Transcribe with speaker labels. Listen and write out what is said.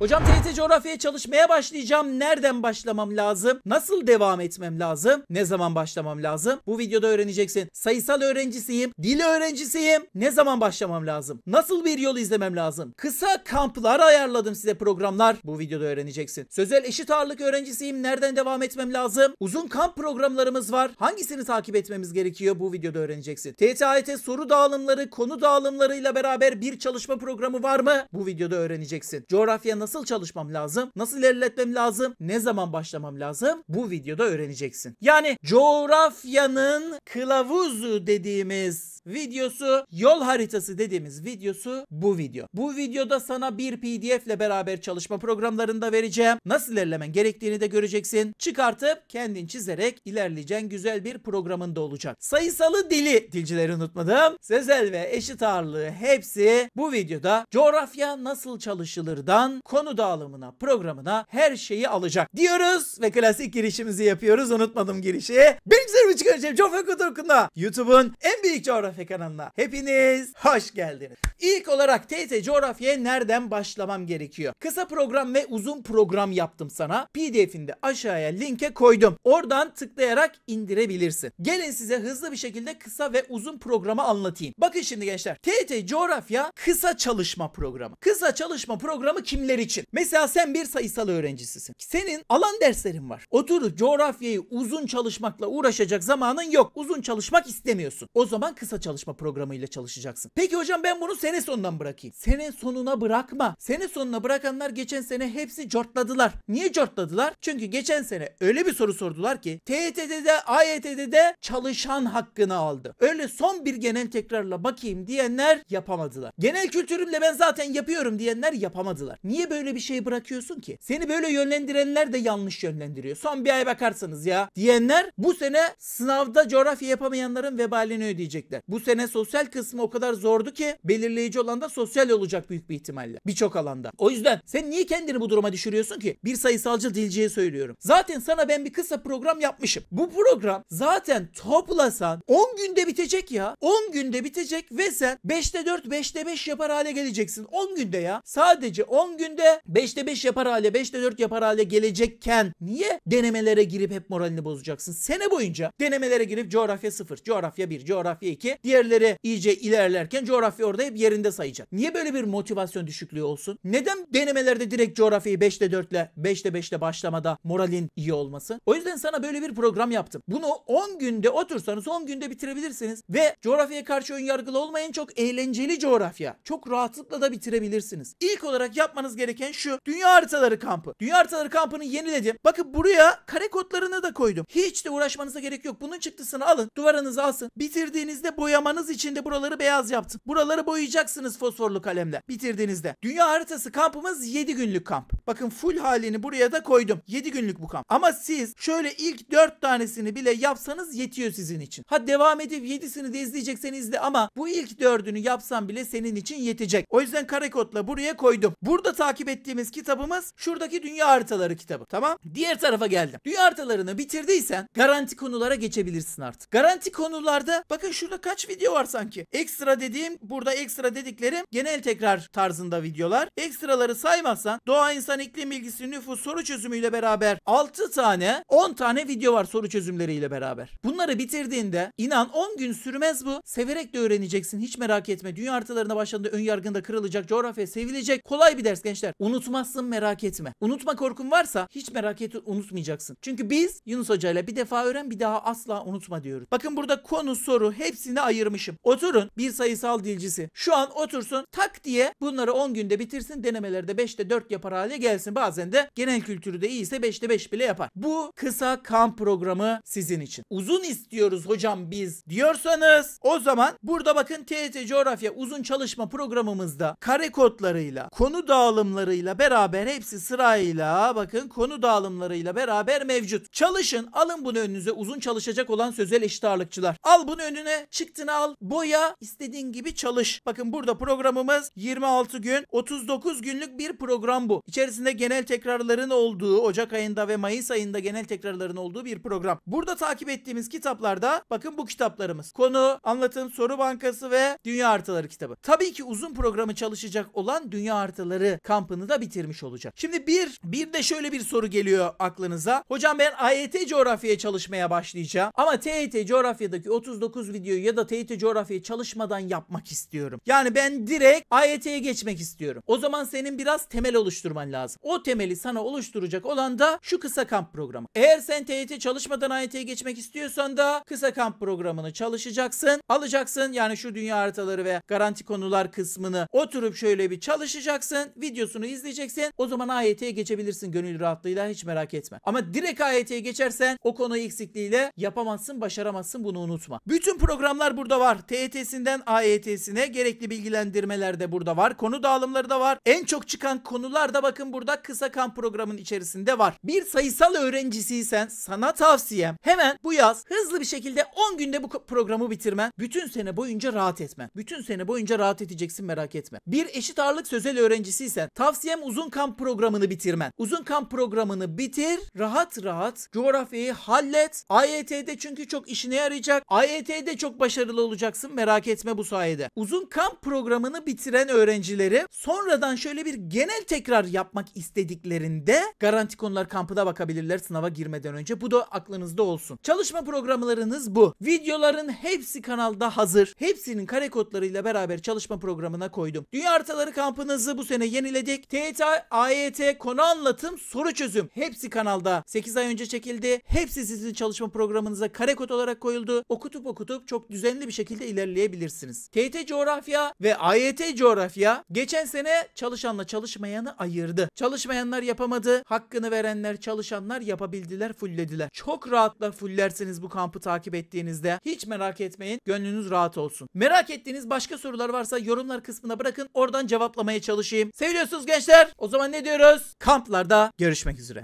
Speaker 1: Hocam TYT coğrafyaya çalışmaya başlayacağım. Nereden başlamam lazım? Nasıl devam etmem lazım? Ne zaman başlamam lazım? Bu videoda öğreneceksin. Sayısal öğrencisiyim. Dil öğrencisiyim. Ne zaman başlamam lazım? Nasıl bir yol izlemem lazım? Kısa kamplar ayarladım size programlar. Bu videoda öğreneceksin. Sözel eşit ağırlık öğrencisiyim. Nereden devam etmem lazım? Uzun kamp programlarımız var. Hangisini takip etmemiz gerekiyor? Bu videoda öğreneceksin. TTAET soru dağılımları, konu dağılımlarıyla beraber bir çalışma programı var mı? Bu videoda öğreneceksin. Coğrafya nasıl nasıl çalışmam lazım, nasıl ilerletmem lazım, ne zaman başlamam lazım bu videoda öğreneceksin. Yani coğrafyanın kılavuzu dediğimiz videosu, yol haritası dediğimiz videosu bu video. Bu videoda sana bir pdf ile beraber çalışma programlarında vereceğim. Nasıl ilerlemen gerektiğini de göreceksin. Çıkartıp kendin çizerek ilerleyeceğin güzel bir programında olacak. Sayısalı dili dilcileri unutmadım. Sezel ve eşit ağırlığı hepsi bu videoda coğrafya nasıl çalışılırdan konu konu dağılımına, programına her şeyi alacak diyoruz ve klasik girişimizi yapıyoruz. Unutmadım girişi. Bilgisayarımı çıkaracağım. Coğrafya Kuturku'nda YouTube'un en büyük coğrafya kanalına. Hepiniz hoş geldiniz. İlk olarak TT coğrafyaya nereden başlamam gerekiyor? Kısa program ve uzun program yaptım sana. PDF'inde aşağıya linke koydum. Oradan tıklayarak indirebilirsin. Gelin size hızlı bir şekilde kısa ve uzun programı anlatayım. Bakın şimdi gençler. TT coğrafya kısa çalışma programı. Kısa çalışma programı kimleri için. Mesela sen bir sayısal öğrencisisin. Senin alan derslerin var. Oturup coğrafyayı uzun çalışmakla uğraşacak zamanın yok. Uzun çalışmak istemiyorsun. O zaman kısa çalışma programıyla çalışacaksın. Peki hocam ben bunu sene sonundan bırakayım. Sene sonuna bırakma. Sene sonuna bırakanlar geçen sene hepsi cortladılar. Niye cortladılar? Çünkü geçen sene öyle bir soru sordular ki TYT'de, AYT'de de çalışan hakkını aldı. Öyle son bir genel tekrarla bakayım diyenler yapamadılar. Genel kültürümle ben zaten yapıyorum diyenler yapamadılar. Niye böyle bir şey bırakıyorsun ki? Seni böyle yönlendirenler de yanlış yönlendiriyor. Son bir ay bakarsanız ya diyenler bu sene sınavda coğrafya yapamayanların vebalini ödeyecekler. Bu sene sosyal kısmı o kadar zordu ki belirleyici olan da sosyal olacak büyük bir ihtimalle. Birçok alanda. O yüzden sen niye kendini bu duruma düşürüyorsun ki? Bir sayısalcı dilciye söylüyorum. Zaten sana ben bir kısa program yapmışım. Bu program zaten toplasan 10 günde bitecek ya. 10 günde bitecek ve sen 5'te 4, 5'te 5 yapar hale geleceksin. 10 günde ya. Sadece 10 günde de 5'te 5 yapar hale 5'te 4 yapar hale gelecekken niye denemelere girip hep moralini bozacaksın? Sene boyunca denemelere girip coğrafya 0, coğrafya 1, coğrafya 2 diğerleri iyice ilerlerken coğrafya orada hep yerinde sayacak. Niye böyle bir motivasyon düşüklüğü olsun? Neden denemelerde direkt coğrafyayı 5'te 4'le 5'te 5'le başlamada moralin iyi olmasın? O yüzden sana böyle bir program yaptım. Bunu 10 günde otursanız 10 günde bitirebilirsiniz ve coğrafyaya karşı ön yargılı olmayın çok eğlenceli coğrafya. Çok rahatlıkla da bitirebilirsiniz. İlk olarak yapmanız gereken gereken şu. Dünya haritaları kampı. Dünya haritaları kampını yeniledim. Bakın buraya kare kodlarını da koydum. Hiç de uğraşmanıza gerek yok. Bunun çıktısını alın. Duvarınızı alsın. Bitirdiğinizde boyamanız için de buraları beyaz yaptım. Buraları boyayacaksınız fosforlu kalemle. Bitirdiğinizde. Dünya haritası kampımız 7 günlük kamp. Bakın full halini buraya da koydum. 7 günlük bu kamp. Ama siz şöyle ilk 4 tanesini bile yapsanız yetiyor sizin için. Ha devam edip 7'sini de izleyecekseniz de ama bu ilk 4'ünü yapsam bile senin için yetecek. O yüzden kare kodla buraya koydum. Burada takip takip ettiğimiz kitabımız şuradaki dünya haritaları kitabı. Tamam? Diğer tarafa geldim. Dünya haritalarını bitirdiysen garanti konulara geçebilirsin artık. Garanti konularda bakın şurada kaç video var sanki. Ekstra dediğim burada ekstra dediklerim genel tekrar tarzında videolar. Ekstraları saymazsan doğa insan iklim bilgisi nüfus soru çözümüyle beraber 6 tane 10 tane video var soru çözümleriyle beraber. Bunları bitirdiğinde inan 10 gün sürmez bu. Severek de öğreneceksin. Hiç merak etme. Dünya haritalarına başladığında ön yargında kırılacak. Coğrafya sevilecek. Kolay bir ders gençler geçer. Unutmazsın merak etme. Unutma korkun varsa hiç merak et unutmayacaksın. Çünkü biz Yunus Hoca ile bir defa öğren bir daha asla unutma diyoruz. Bakın burada konu soru hepsini ayırmışım. Oturun bir sayısal dilcisi. Şu an otursun tak diye bunları 10 günde bitirsin denemelerde 5'te 4 yapar hale gelsin. Bazen de genel kültürü de iyiyse 5'te 5 bile yapar. Bu kısa kamp programı sizin için. Uzun istiyoruz hocam biz diyorsanız o zaman burada bakın TET coğrafya uzun çalışma programımızda kare kodlarıyla konu dağılımları dağılımlarıyla beraber hepsi sırayla bakın konu dağılımlarıyla beraber mevcut. Çalışın alın bunu önünüze uzun çalışacak olan sözel eşit ağırlıkçılar. Al bunu önüne çıktın al boya istediğin gibi çalış. Bakın burada programımız 26 gün 39 günlük bir program bu. İçerisinde genel tekrarların olduğu Ocak ayında ve Mayıs ayında genel tekrarların olduğu bir program. Burada takip ettiğimiz kitaplarda bakın bu kitaplarımız. Konu, anlatım, soru bankası ve dünya artıları kitabı. Tabii ki uzun programı çalışacak olan dünya artıları kamp kampını da bitirmiş olacak. Şimdi bir, bir de şöyle bir soru geliyor aklınıza. Hocam ben AYT e coğrafyaya çalışmaya başlayacağım ama TYT e coğrafyadaki 39 videoyu ya da TYT e coğrafyaya çalışmadan yapmak istiyorum. Yani ben direkt AYT'ye geçmek istiyorum. O zaman senin biraz temel oluşturman lazım. O temeli sana oluşturacak olan da şu kısa kamp programı. Eğer sen TYT çalışmadan AYT'ye geçmek istiyorsan da kısa kamp programını çalışacaksın. Alacaksın yani şu dünya haritaları ve garanti konular kısmını oturup şöyle bir çalışacaksın. Videosu videosunu izleyeceksin. O zaman AYT'ye geçebilirsin gönül rahatlığıyla hiç merak etme. Ama direkt AYT'ye geçersen o konu eksikliğiyle yapamazsın, başaramazsın bunu unutma. Bütün programlar burada var. TET'sinden AYT'sine gerekli bilgilendirmeler de burada var. Konu dağılımları da var. En çok çıkan konular da bakın burada kısa kan programın içerisinde var. Bir sayısal öğrencisiysen sana tavsiyem hemen bu yaz hızlı bir şekilde 10 günde bu programı bitirmen. Bütün sene boyunca rahat etmen. Bütün sene boyunca rahat edeceksin merak etme. Bir eşit ağırlık sözel öğrencisiysen Tavsiyem uzun kamp programını bitirmen. Uzun kamp programını bitir, rahat rahat coğrafyayı hallet. AYT'de çünkü çok işine yarayacak. AYT'de çok başarılı olacaksın merak etme bu sayede. Uzun kamp programını bitiren öğrencileri sonradan şöyle bir genel tekrar yapmak istediklerinde garanti konular kampına bakabilirler sınava girmeden önce. Bu da aklınızda olsun. Çalışma programlarınız bu. Videoların hepsi kanalda hazır. Hepsinin kare kodlarıyla beraber çalışma programına koydum. Dünya haritaları kampınızı bu sene yeniledik inceledik. TYT, AYT, konu anlatım, soru çözüm. Hepsi kanalda 8 ay önce çekildi. Hepsi sizin çalışma programınıza kare kod olarak koyuldu. Okutup okutup çok düzenli bir şekilde ilerleyebilirsiniz. TET coğrafya ve AYT coğrafya geçen sene çalışanla çalışmayanı ayırdı. Çalışmayanlar yapamadı. Hakkını verenler çalışanlar yapabildiler, fullediler. Çok rahatla fullersiniz bu kampı takip ettiğinizde. Hiç merak etmeyin. Gönlünüz rahat olsun. Merak ettiğiniz başka sorular varsa yorumlar kısmına bırakın. Oradan cevaplamaya çalışayım. Seviyorsunuz gençler? O zaman ne diyoruz? Kamplarda görüşmek üzere.